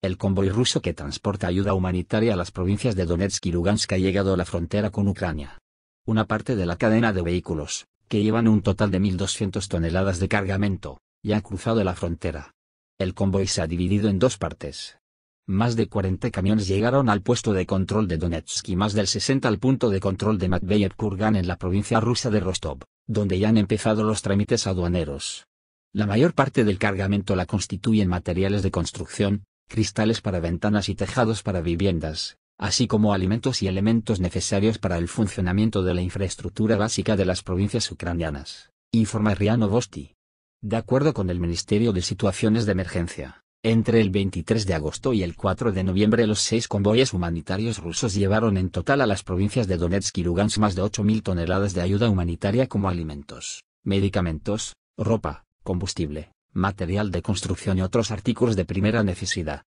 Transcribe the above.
El convoy ruso que transporta ayuda humanitaria a las provincias de Donetsk y Lugansk ha llegado a la frontera con Ucrania. Una parte de la cadena de vehículos, que llevan un total de 1.200 toneladas de cargamento, ya ha cruzado la frontera. El convoy se ha dividido en dos partes. Más de 40 camiones llegaron al puesto de control de Donetsk y más del 60 al punto de control de Matveyev Kurgan en la provincia rusa de Rostov, donde ya han empezado los trámites aduaneros. La mayor parte del cargamento la constituyen materiales de construcción, cristales para ventanas y tejados para viviendas, así como alimentos y elementos necesarios para el funcionamiento de la infraestructura básica de las provincias ucranianas, informa Riano De acuerdo con el Ministerio de Situaciones de Emergencia, entre el 23 de agosto y el 4 de noviembre los seis convoyes humanitarios rusos llevaron en total a las provincias de Donetsk y Lugansk más de 8.000 toneladas de ayuda humanitaria como alimentos, medicamentos, ropa, combustible, material de construcción y otros artículos de primera necesidad.